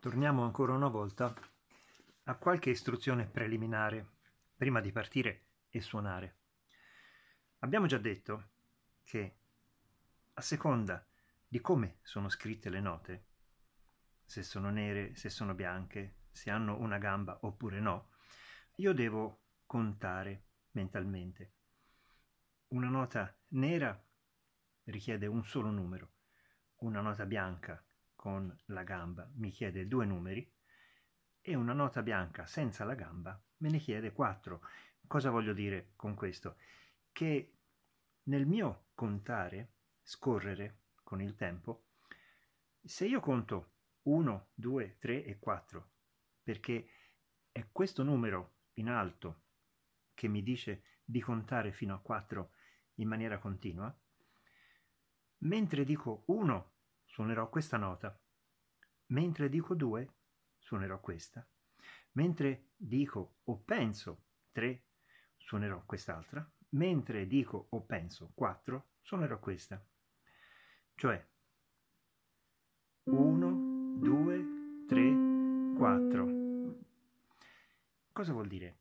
Torniamo ancora una volta a qualche istruzione preliminare prima di partire e suonare. Abbiamo già detto che a seconda di come sono scritte le note, se sono nere, se sono bianche, se hanno una gamba oppure no, io devo contare mentalmente. Una nota nera richiede un solo numero, una nota bianca con la gamba mi chiede due numeri e una nota bianca senza la gamba me ne chiede quattro. Cosa voglio dire con questo? Che nel mio contare, scorrere con il tempo, se io conto 1, 2, 3 e 4, perché è questo numero in alto che mi dice di contare fino a 4 in maniera continua, mentre dico 1, suonerò questa nota. Mentre dico due, suonerò questa. Mentre dico o penso tre, suonerò quest'altra. Mentre dico o penso quattro, suonerò questa. Cioè 1, 2, 3, 4. Cosa vuol dire?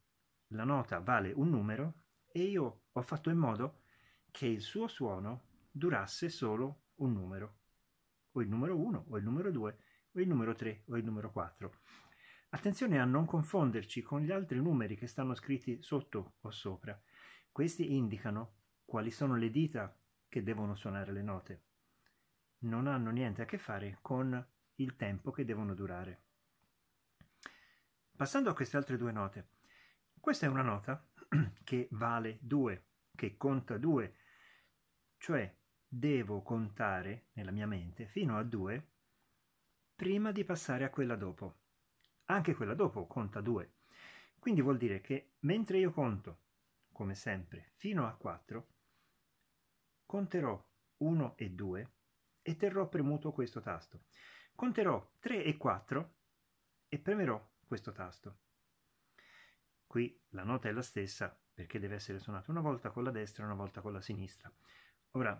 La nota vale un numero e io ho fatto in modo che il suo suono durasse solo un numero o il numero 1 o il numero 2 o il numero 3 o il numero 4. Attenzione a non confonderci con gli altri numeri che stanno scritti sotto o sopra. Questi indicano quali sono le dita che devono suonare le note. Non hanno niente a che fare con il tempo che devono durare. Passando a queste altre due note. Questa è una nota che vale 2, che conta 2, cioè devo contare nella mia mente fino a 2 prima di passare a quella dopo. Anche quella dopo conta 2. Quindi vuol dire che mentre io conto, come sempre, fino a 4, conterò 1 e 2 e terrò premuto questo tasto. Conterò 3 e 4 e premerò questo tasto. Qui la nota è la stessa perché deve essere suonata una volta con la destra e una volta con la sinistra. Ora,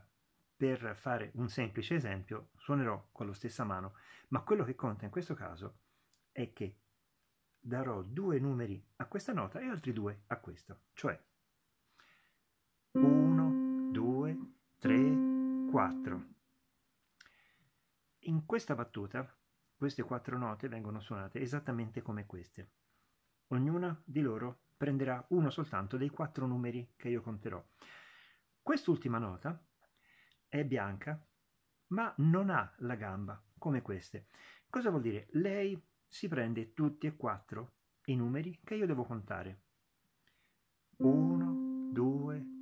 per fare un semplice esempio suonerò con la stessa mano, ma quello che conta in questo caso è che darò due numeri a questa nota e altri due a questa, cioè 1, 2, 3, 4. In questa battuta queste quattro note vengono suonate esattamente come queste. Ognuna di loro prenderà uno soltanto dei quattro numeri che io conterò. Quest'ultima nota è bianca, ma non ha la gamba come queste. Cosa vuol dire? Lei si prende tutti e quattro i numeri che io devo contare. 1, 2, 3.